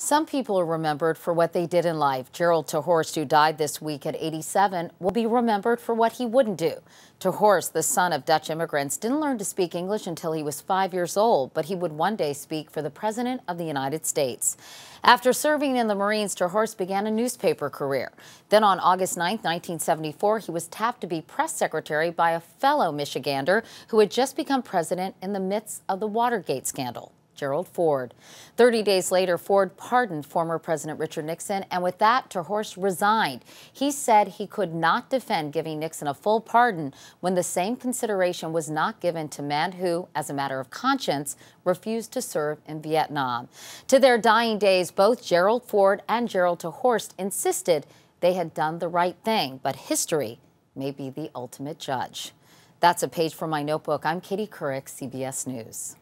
Some people are remembered for what they did in life. Gerald Tahorst, who died this week at 87, will be remembered for what he wouldn't do. Tahorst, the son of Dutch immigrants, didn't learn to speak English until he was five years old, but he would one day speak for the President of the United States. After serving in the Marines, Tahorst began a newspaper career. Then on August 9, 1974, he was tapped to be press secretary by a fellow Michigander who had just become president in the midst of the Watergate scandal. Gerald Ford. 30 days later, Ford pardoned former President Richard Nixon, and with that, Terhorst resigned. He said he could not defend giving Nixon a full pardon when the same consideration was not given to men who, as a matter of conscience, refused to serve in Vietnam. To their dying days, both Gerald Ford and Gerald Terhorst insisted they had done the right thing, but history may be the ultimate judge. That's a page from my notebook. I'm Katie Couric, CBS News.